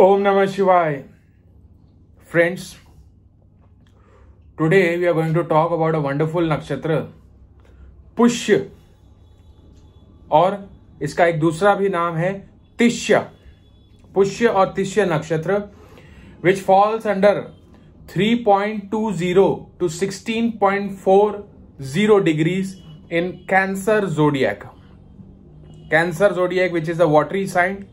ओम नमः शिवाय friends today we are going to talk about a wonderful nakshatra Pushya और इसका एक दूसरा भी नाम है तिष्य पुष्य और Tishya nakshatra which falls under 3.20 two zero two sixteen point four zero degrees in Cancer zodiac Cancer zodiac which is a watery साइंट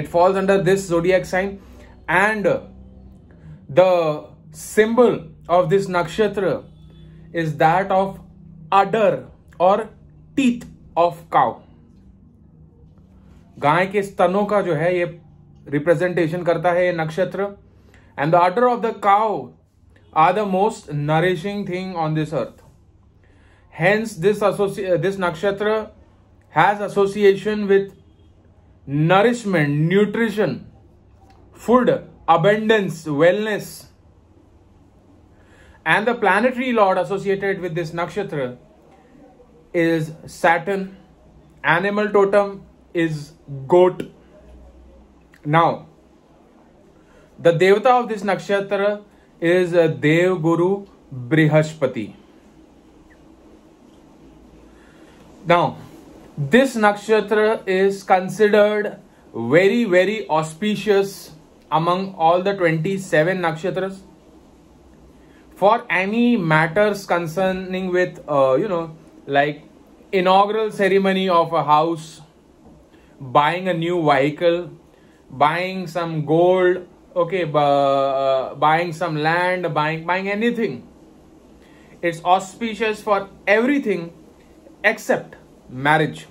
it falls under this zodiac sign and the symbol of this nakshatra is that of udder or teeth of cow गाय के स्तनों का जो है ये representation करता है ये नक्षत्र and the order of the cow are the most nourishing thing on this earth hence this this nakshatra has association with nourishment, nutrition, food, abundance, wellness. And the planetary lord associated with this nakshatra is Saturn. Animal totem is goat. Now, the devata of this nakshatra is Dev Guru Brihaspati. Now, this nakshatra is considered very, very auspicious among all the 27 nakshatras. For any matters concerning with, uh, you know, like inaugural ceremony of a house, buying a new vehicle, buying some gold, okay, uh, buying some land, buying, buying anything. It's auspicious for everything except marriage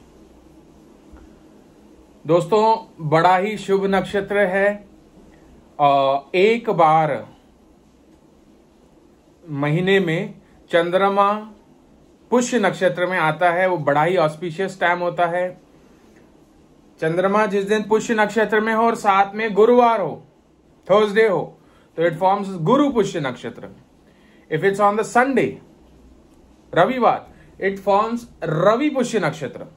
दोस्तों बड़ा ही शुभ नक्षत्र है एक बार महीने में चंद्रमा पुष्य नक्षत्र में आता है वो बड़ा ही ऑस्पिशियस टाइम होता है चंद्रमा जिस दिन पुष्य नक्षत्र में हो और साथ में गुरुवार हो थर्सडे हो तो it forms Guru Pushya Nakshatra if it's on the Sunday रविवार it forms Ravi Pushya Nakshatra.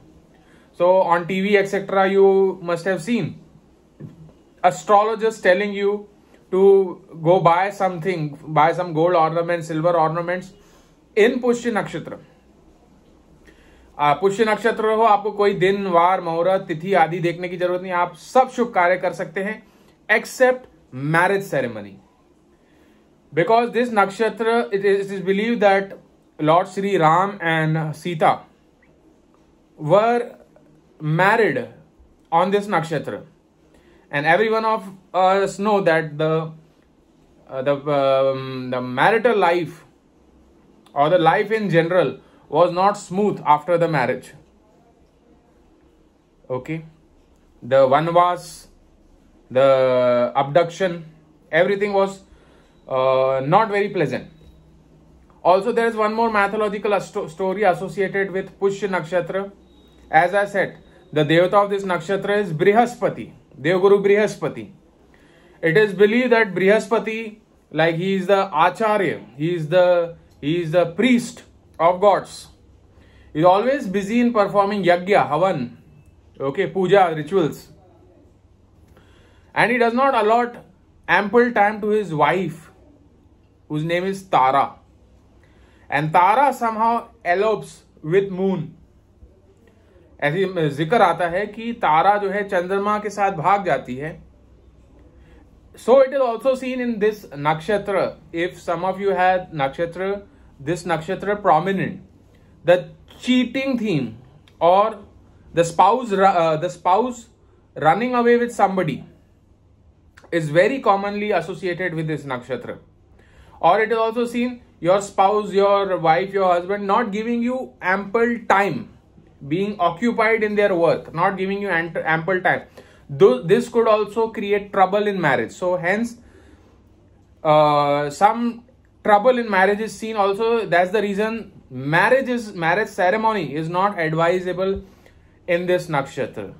So on TV etc. you must have seen astrologers telling you to go buy something, buy some gold ornaments, silver ornaments in Pushya Nakshatra. Pushya नक्षत्र हो आपको कोई दिन वार मुहूर्त तिथि आदि देखने की जरूरत नहीं आप सब शुभ कार्य कर सकते हैं except marriage ceremony because this nakshatra it is believe that Lord Sri Ram and Sita were married on this nakshatra. And every one of us know that the uh, the um, the marital life or the life in general was not smooth after the marriage. Okay, the one was the abduction, everything was uh, not very pleasant. Also, there is one more mythological story associated with Push Nakshatra. As I said, the devata of this nakshatra is Brihaspati, Devguru Brihaspati. It is believed that Brihaspati, like he is the Acharya, he is the, he is the priest of gods. He is always busy in performing yagya, havan, okay, puja, rituals. And he does not allot ample time to his wife, whose name is Tara. And Tara somehow elopes with moon ऐसी जिक्र आता है कि तारा जो है चंद्रमा के साथ भाग जाती है so it is also seen in this nakshatra if some of you have nakshatra this nakshatra prominent the cheating theme और the spouse the spouse running away with somebody is very commonly associated with this nakshatra और it is also seen your spouse, your wife, your husband not giving you ample time, being occupied in their work, not giving you ample time. This could also create trouble in marriage. So, hence, uh, some trouble in marriage is seen also. That's the reason marriage is marriage ceremony is not advisable in this nakshatra.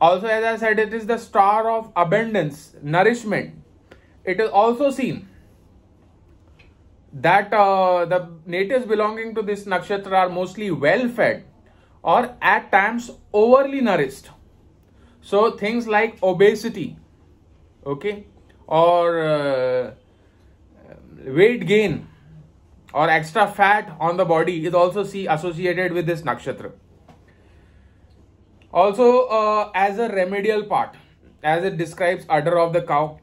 Also, as I said, it is the star of abundance, nourishment. It is also seen that uh, the natives belonging to this nakshatra are mostly well fed or at times overly nourished. So things like obesity, okay, or uh, weight gain or extra fat on the body is also see associated with this nakshatra. Also, uh, as a remedial part, as it describes udder of the cow,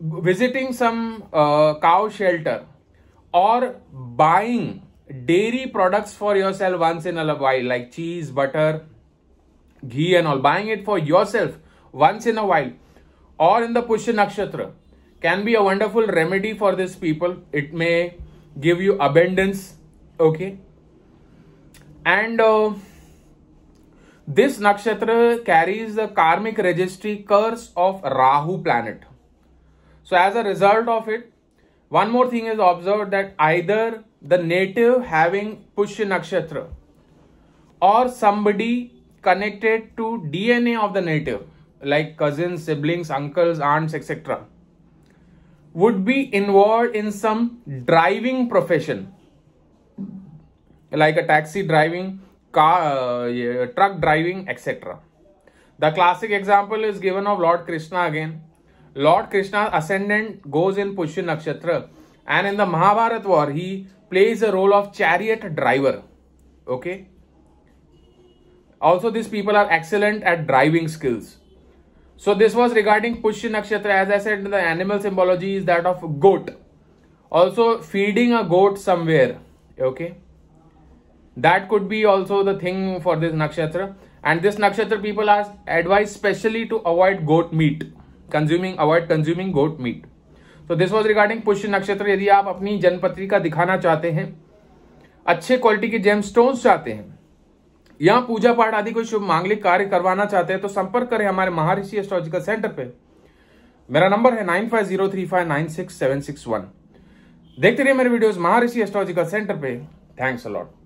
visiting some uh, cow shelter or buying dairy products for yourself once in a while like cheese butter ghee and all buying it for yourself once in a while or in the pushya nakshatra can be a wonderful remedy for these people it may give you abundance okay and uh, this nakshatra carries the karmic registry curse of rahu planet so as a result of it one more thing is observed that either the native having Pushya Nakshatra or somebody connected to DNA of the native like cousins, siblings, uncles, aunts, etc. would be involved in some driving profession like a taxi driving, car, uh, truck driving, etc. The classic example is given of Lord Krishna again Lord Krishna's ascendant goes in Pushya Nakshatra. And in the Mahabharat war, he plays the role of chariot driver. Okay. Also, these people are excellent at driving skills. So this was regarding Pushya Nakshatra. As I said, the animal symbology is that of goat. Also, feeding a goat somewhere. Okay. That could be also the thing for this Nakshatra. And this Nakshatra people are advised specially to avoid goat meat. Consuming avoid consuming goat meat तो this was regarding Pushya Nakshatra यदि आप अपनी जनपत्रिका दिखाना चाहते हैं अच्छे quality के GeM stone चाहते हैं या पूजा पाठ आदि कोई शुभ मांगलिक कार्य करवाना चाहते हैं तो संपर्क करें हमारे महारिषि एस्ट्रोलॉजिकल सेंटर पे मेरा नंबर है nine five zero three five nine six seven six one देखते रहिए मेरे वीडियोस महारिषि एस्ट्रोलॉजिकल सेंटर पे थैंक्स अलॉट